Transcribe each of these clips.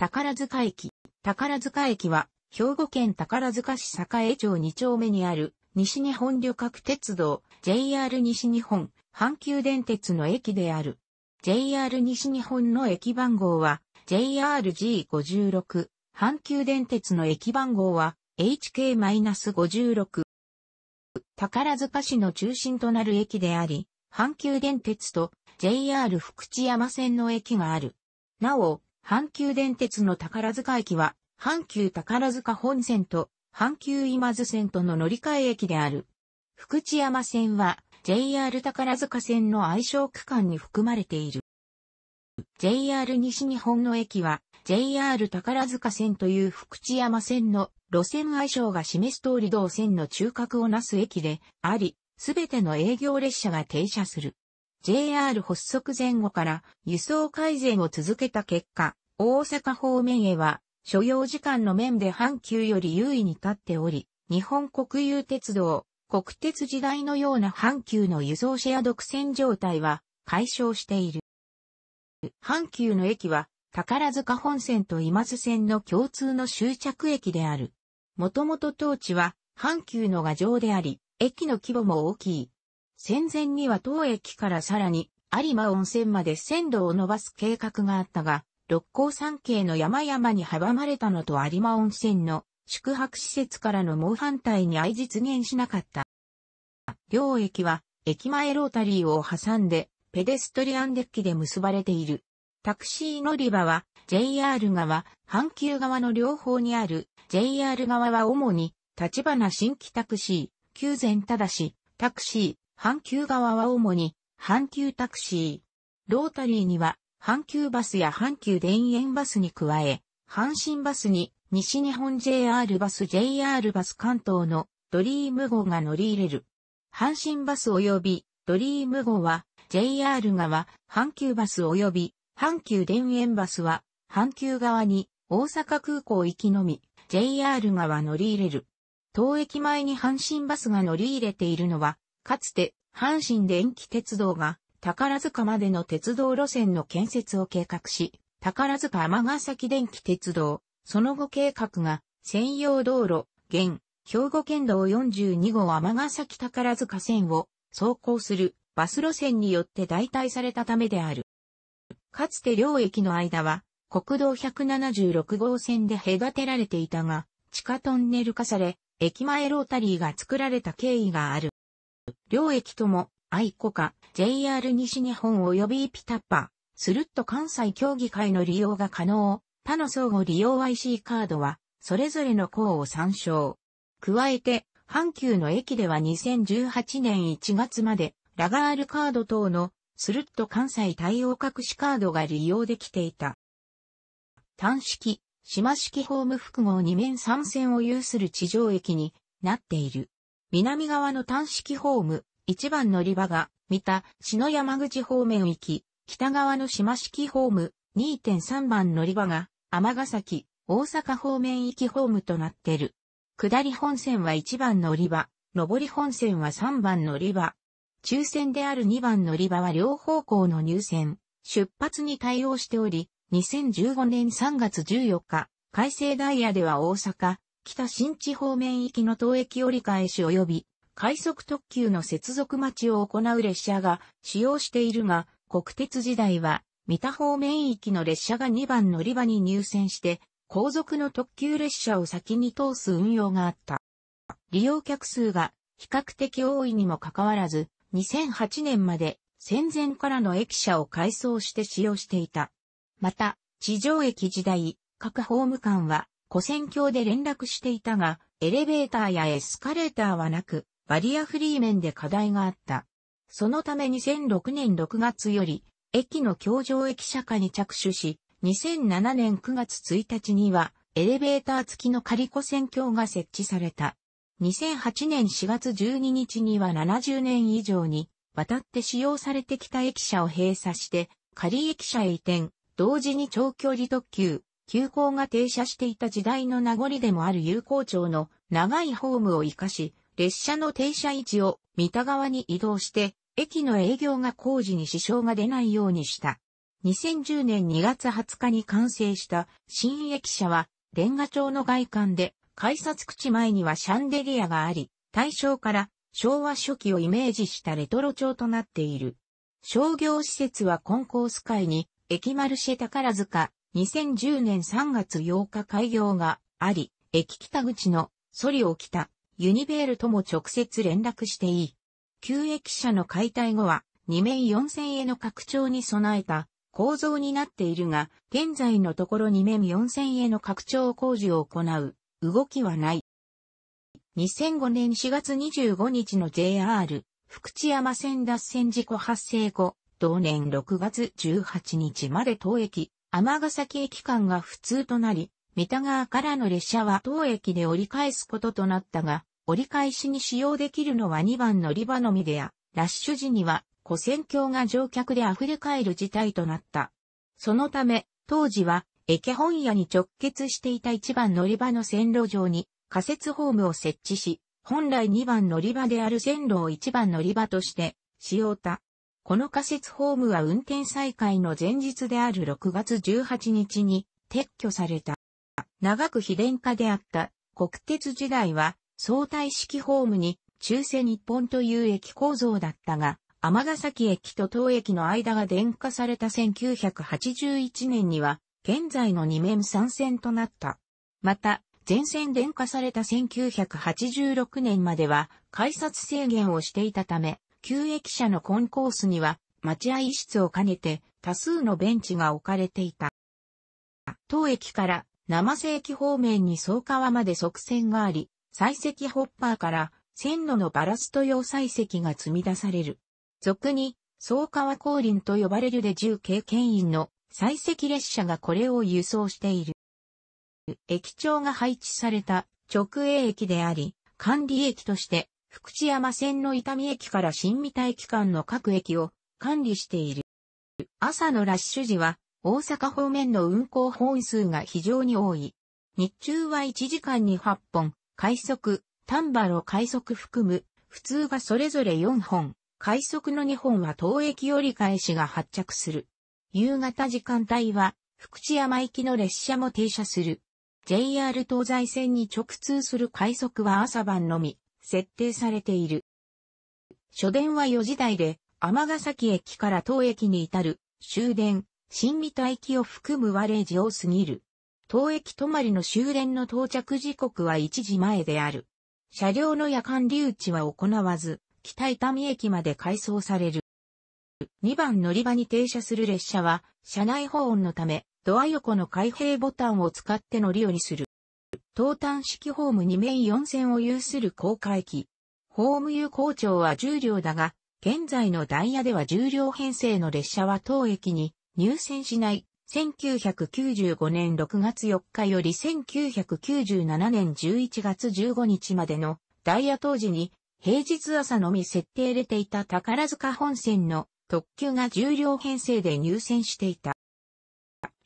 宝塚駅。宝塚駅は、兵庫県宝塚市栄町2丁目にある、西日本旅客鉄道、JR 西日本、阪急電鉄の駅である。JR 西日本の駅番号は、JRG56。阪急電鉄の駅番号は、HK-56。宝塚市の中心となる駅であり、阪急電鉄と JR 福知山線の駅がある。なお、阪急電鉄の宝塚駅は、阪急宝塚本線と阪急今津線との乗り換え駅である。福知山線は JR 宝塚線の愛称区間に含まれている。JR 西日本の駅は JR 宝塚線という福知山線の路線愛称が示す通り同線の中核をなす駅であり、すべての営業列車が停車する。JR 発足前後から輸送改善を続けた結果、大阪方面へは、所要時間の面で阪急より優位に立っており、日本国有鉄道、国鉄時代のような阪急の輸送シェア独占状態は解消している。阪急の駅は宝塚本線と今津線の共通の終着駅である。もともと当地は阪急の牙城であり、駅の規模も大きい。戦前には当駅からさらに有馬温泉まで線路を伸ばす計画があったが、六甲山系の山々に阻まれたのと有馬温泉の宿泊施設からの猛反対に相実現しなかった。両駅は駅前ロータリーを挟んでペデストリアンデッキで結ばれている。タクシー乗り場は JR 側、阪急側の両方にある JR 側は主に立花新規タクシー、旧前ただし、タクシー、阪急側は主に阪急タクシー。ロータリーには阪急バスや阪急田園バスに加え、阪神バスに西日本 JR バス JR バス関東のドリーム号が乗り入れる。阪神バス及びドリーム号は JR 側、阪急バス及び阪急田園バスは阪急側に大阪空港行きのみ JR 側乗り入れる。当駅前に阪神バスが乗り入れているのは、かつて阪神電気鉄道が宝塚までの鉄道路線の建設を計画し、宝塚尼崎電気鉄道、その後計画が専用道路、現、兵庫県道42号尼崎宝塚線を走行するバス路線によって代替されたためである。かつて両駅の間は国道176号線で隔てられていたが、地下トンネル化され、駅前ロータリーが作られた経緯がある。両駅ともアイコカ、JR 西日本及びピタッパ、スルッと関西協議会の利用が可能、他の相互利用 IC カードは、それぞれの項を参照。加えて、阪急の駅では2018年1月まで、ラガールカード等の、スルッと関西対応隠しカードが利用できていた。単式、島式ホーム複合2面3線を有する地上駅になっている。南側の単式ホーム、1番乗り場が、三田、篠山口方面行き、北側の島式ホーム、2.3番乗り場が、天崎、大阪方面行きホームとなってる。下り本線は1番乗り場、上り本線は3番乗り場。抽選である2番乗り場は両方向の入線、出発に対応しており、2015年3月14日、改正ダイヤでは大阪、北新地方面行きの東駅折り返し及び、快速特急の接続待ちを行う列車が使用しているが、国鉄時代は、三田方面域の列車が2番乗り場に入線して、後続の特急列車を先に通す運用があった。利用客数が比較的多いにもかかわらず、2008年まで戦前からの駅舎を改装して使用していた。また、地上駅時代、各ホーム間は、古戦橋で連絡していたが、エレベーターやエスカレーターはなく、バリアフリー面で課題があった。そのため2006年6月より、駅の橋上駅社下に着手し、2007年9月1日には、エレベーター付きの仮リ線橋が設置された。2008年4月12日には70年以上に、渡って使用されてきた駅舎を閉鎖して、仮駅舎へ移転、同時に長距離特急、急行が停車していた時代の名残でもある有効町の長いホームを活かし、列車の停車位置を三田川に移動して、駅の営業が工事に支障が出ないようにした。2010年2月20日に完成した新駅舎は、レンガ調の外観で、改札口前にはシャンデリアがあり、大正から昭和初期をイメージしたレトロ調となっている。商業施設はコンコース界に、駅マルシェ宝塚、2010年3月8日開業があり、駅北口のソリを北、ユニベールとも直接連絡していい。旧駅舎の解体後は、2面4線への拡張に備えた構造になっているが、現在のところ2面4線への拡張工事を行う動きはない。2005年4月25日の JR 福知山線脱線事故発生後、同年6月18日まで当駅、天崎駅間が不通となり、三田川からの列車は当駅で折り返すこととなったが、折り返しに使用できるのは2番乗り場のみでや、ラッシュ時には、古戦橋が乗客で溢れ返る事態となった。そのため、当時は、駅本屋に直結していた1番乗り場の線路上に、仮設ホームを設置し、本来2番乗り場である線路を1番乗り場として、使用た。この仮設ホームは運転再開の前日である6月18日に撤去された。長く非電化であった国鉄時代は相対式ホームに中世日本という駅構造だったが、ヶ崎駅と東駅の間が電化された1981年には、現在の2面3線となった。また、全線電化された1986年までは、改札制限をしていたため、旧駅舎のコンコースには、待合室を兼ねて、多数のベンチが置かれていた。当駅から、生瀬駅方面に総川まで側線があり、採石ホッパーから線路のバラスト用採石が積み出される。俗に、総川降臨と呼ばれるで重経験員の採石列車がこれを輸送している。駅長が配置された直営駅であり、管理駅として福知山線の伊丹駅から新三田駅間の各駅を管理している。朝のラッシュ時は大阪方面の運行本数が非常に多い。日中は1時間に8本、快速、丹波路快速含む、普通がそれぞれ4本、快速の2本は当駅折り返しが発着する。夕方時間帯は、福知山行きの列車も停車する。JR 東西線に直通する快速は朝晩のみ、設定されている。初電は4時台で、尼崎駅から当駅に至る、終電、新三田駅を含む割れーを過ぎる。当駅止まりの終電の到着時刻は1時前である。車両の夜間留置は行わず、北伊丹駅まで改装される。2番乗り場に停車する列車は、車内保温のため、ドア横の開閉ボタンを使って乗り降りする。東端式ホーム2面4線を有する高架駅。ホーム有効長は10両だが、現在のダイヤでは10両編成の列車は当駅に入線しない1995年6月4日より1997年11月15日までのダイヤ当時に平日朝のみ設定れていた宝塚本線の特急が重量編成で入線していた。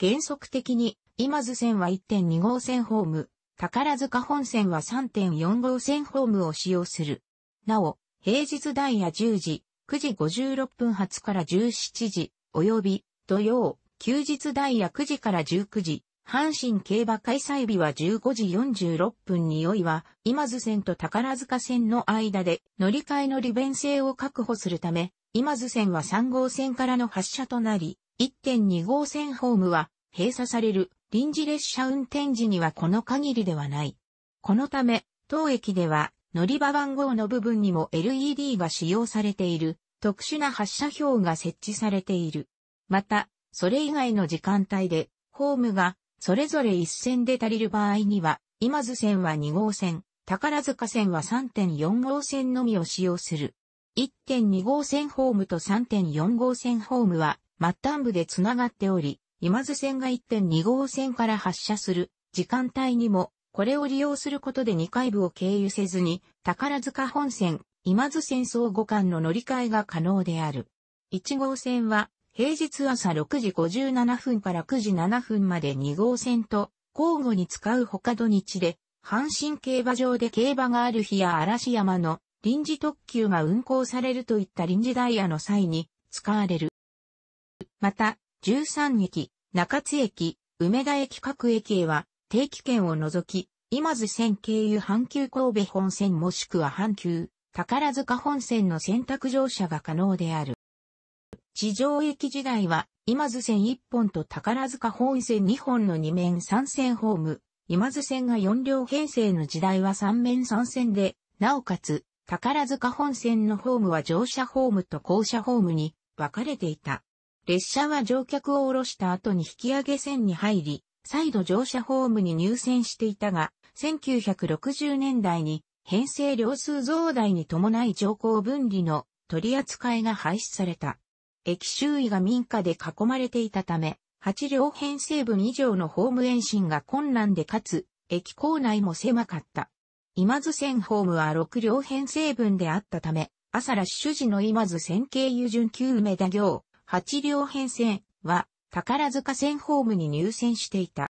原則的に今津線は1.2号線ホーム、宝塚本線は3.4号線ホームを使用する。なお、平日ダイヤ10時、9時56分発から17時、及び土曜、休日ダイヤ9時から19時、阪神競馬開催日は15時46分に良いは、今津線と宝塚線の間で乗り換えの利便性を確保するため、今津線は3号線からの発車となり、1.2号線ホームは閉鎖される臨時列車運転時にはこの限りではない。このため、当駅では乗り場番号の部分にも LED が使用されている特殊な発車表が設置されている。また、それ以外の時間帯で、ホームが、それぞれ一線で足りる場合には、今津線は2号線、宝塚線は3.4号線のみを使用する。1.2号線ホームと3.4号線ホームは、末端部でつながっており、今津線が1.2号線から発車する時間帯にも、これを利用することで2階部を経由せずに、宝塚本線、今津線相互間の乗り換えが可能である。1号線は平日朝6時57分から9時7分まで2号線と交互に使う他土日で、阪神競馬場で競馬がある日や嵐山の臨時特急が運行されるといった臨時ダイヤの際に使われる。また、13駅、中津駅、梅田駅各駅へは定期券を除き、今津線経由阪急神戸本線もしくは阪急宝塚本線の選択乗車が可能である。地上駅時代は、今津線1本と宝塚本線2本の2面3線ホーム、今津線が4両編成の時代は3面3線で、なおかつ、宝塚本線のホームは乗車ホームと降車ホームに分かれていた。列車は乗客を降ろした後に引き上げ線に入り、再度乗車ホームに入線していたが、1960年代に編成両数増大に伴い乗降分離の取り扱いが廃止された。駅周囲が民家で囲まれていたため、8両編成分以上のホーム延伸が困難でかつ、駅構内も狭かった。今津線ホームは6両編成分であったため、朝ラッシュ時の今津線経由順急梅田行、8両編成は宝塚線ホームに入線していた。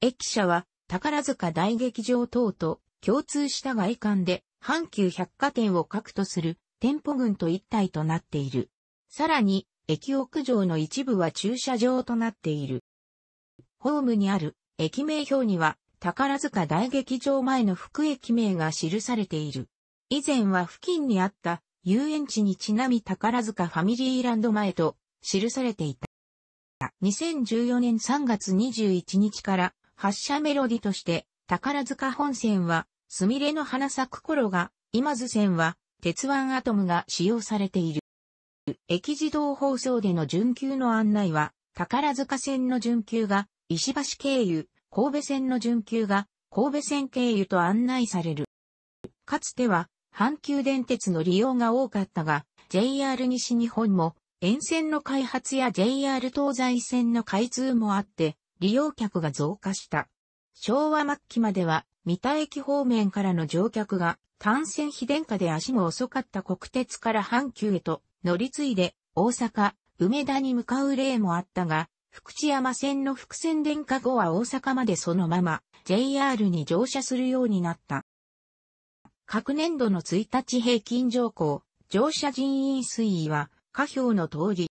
駅舎は宝塚大劇場等と共通した外観で阪急百貨店を核とする店舗群と一体となっている。さらに、駅屋上の一部は駐車場となっている。ホームにある駅名表には、宝塚大劇場前の副駅名が記されている。以前は付近にあった遊園地にちなみ宝塚ファミリーランド前と記されていた。2014年3月21日から発車メロディとして宝塚本線はすみれの花咲く頃が今津線は鉄腕アトムが使用されている。駅自動放送での準急の案内は、宝塚線の準急が石橋経由、神戸線の準急が神戸線経由と案内される。かつては、阪急電鉄の利用が多かったが、JR 西日本も沿線の開発や JR 東西線の開通もあって、利用客が増加した。昭和末期までは、三田駅方面からの乗客が、単線非電化で足も遅かった国鉄から阪急へと乗り継いで大阪、梅田に向かう例もあったが、福知山線の伏線電化後は大阪までそのまま JR に乗車するようになった。各年度の1日平均乗降、乗車人員推移は、下表の通り、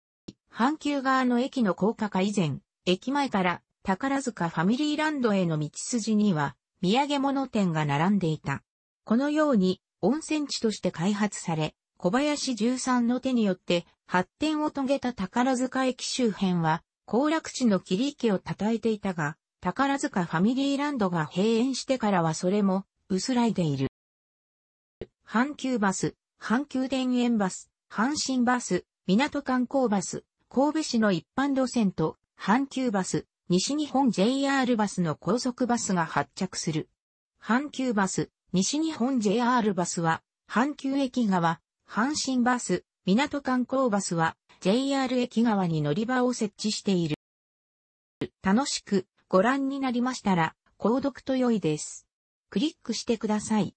阪急側の駅の高架化以前、駅前から宝塚ファミリーランドへの道筋には、土産物店が並んでいた。このように、温泉地として開発され、小林十三の手によって発展を遂げた宝塚駅周辺は、行楽地の切り池を叩えていたが、宝塚ファミリーランドが閉園してからはそれも薄らいでいる。阪急バス、阪急田園バス、阪神バス、港観光バス、神戸市の一般路線と阪急バス、西日本 JR バスの高速バスが発着する。阪急バス、西日本 JR バスは、阪急駅側、阪神バス、港観光バスは JR 駅側に乗り場を設置している。楽しくご覧になりましたら、購読と良いです。クリックしてください。